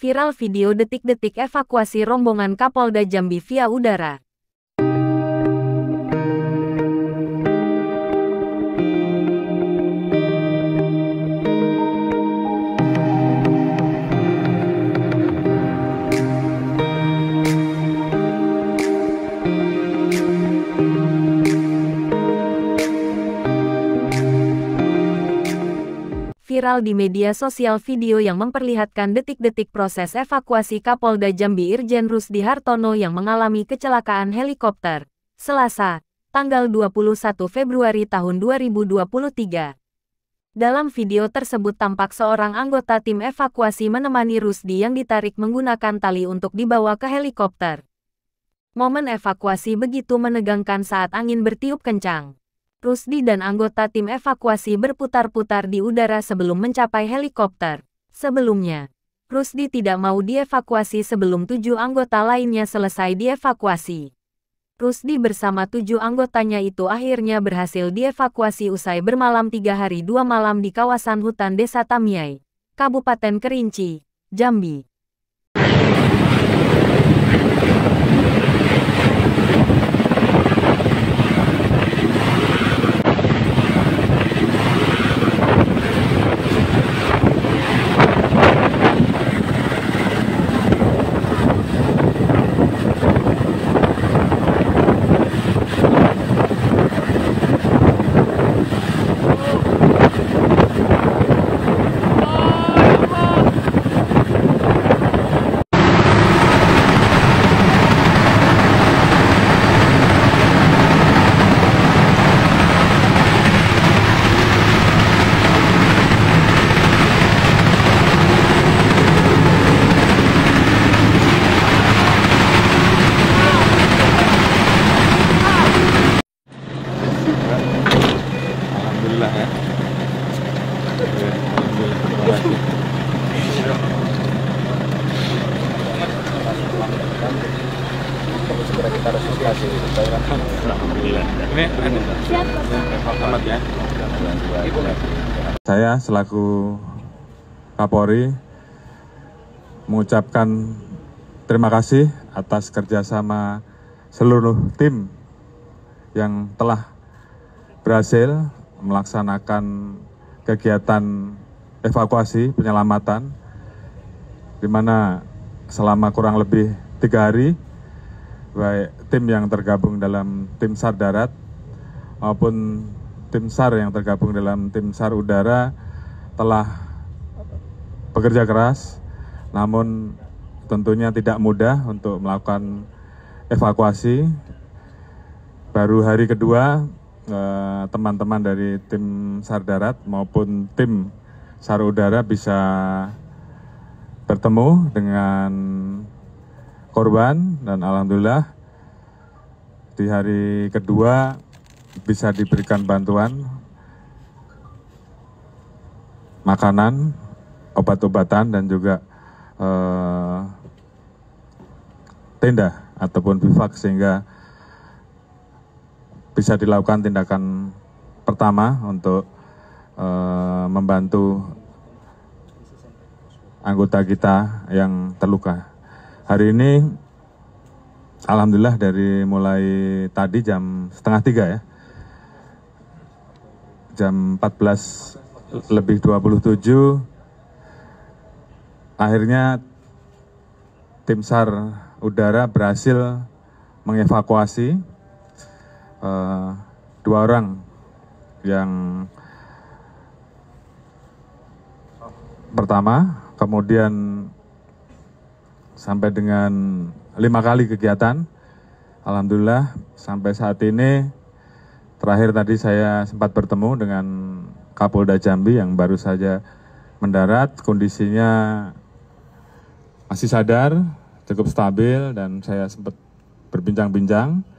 Viral video detik-detik evakuasi rombongan Kapolda Jambi via udara. viral di media sosial video yang memperlihatkan detik-detik proses evakuasi Kapolda Jambi Irjen Rusdi Hartono yang mengalami kecelakaan helikopter. Selasa, tanggal 21 Februari tahun 2023. Dalam video tersebut tampak seorang anggota tim evakuasi menemani Rusdi yang ditarik menggunakan tali untuk dibawa ke helikopter. Momen evakuasi begitu menegangkan saat angin bertiup kencang. Rusdi dan anggota tim evakuasi berputar-putar di udara sebelum mencapai helikopter. Sebelumnya, Rusdi tidak mau dievakuasi sebelum tujuh anggota lainnya selesai dievakuasi. Rusdi bersama tujuh anggotanya itu akhirnya berhasil dievakuasi usai bermalam tiga hari dua malam di kawasan hutan Desa Tamiai, Kabupaten Kerinci, Jambi. Saya selaku Kapolri mengucapkan terima kasih atas kerjasama seluruh tim yang telah berhasil melaksanakan kegiatan evakuasi penyelamatan di mana selama kurang lebih tiga hari baik tim yang tergabung dalam tim SAR darat maupun tim SAR yang tergabung dalam tim SAR udara telah bekerja keras namun tentunya tidak mudah untuk melakukan evakuasi baru hari kedua eh, teman-teman dari tim SAR darat maupun tim sar udara bisa bertemu dengan korban dan alhamdulillah di hari kedua bisa diberikan bantuan makanan, obat-obatan dan juga eh, tenda ataupun bivak sehingga bisa dilakukan tindakan pertama untuk Eh, membantu anggota kita yang terluka. Hari ini, alhamdulillah dari mulai tadi jam setengah tiga ya, jam 14 lebih 27, akhirnya tim SAR udara berhasil mengevakuasi uh, dua orang yang pertama, kemudian sampai dengan lima kali kegiatan. Alhamdulillah sampai saat ini terakhir tadi saya sempat bertemu dengan Kapolda Jambi yang baru saja mendarat, kondisinya masih sadar, cukup stabil dan saya sempat berbincang-bincang.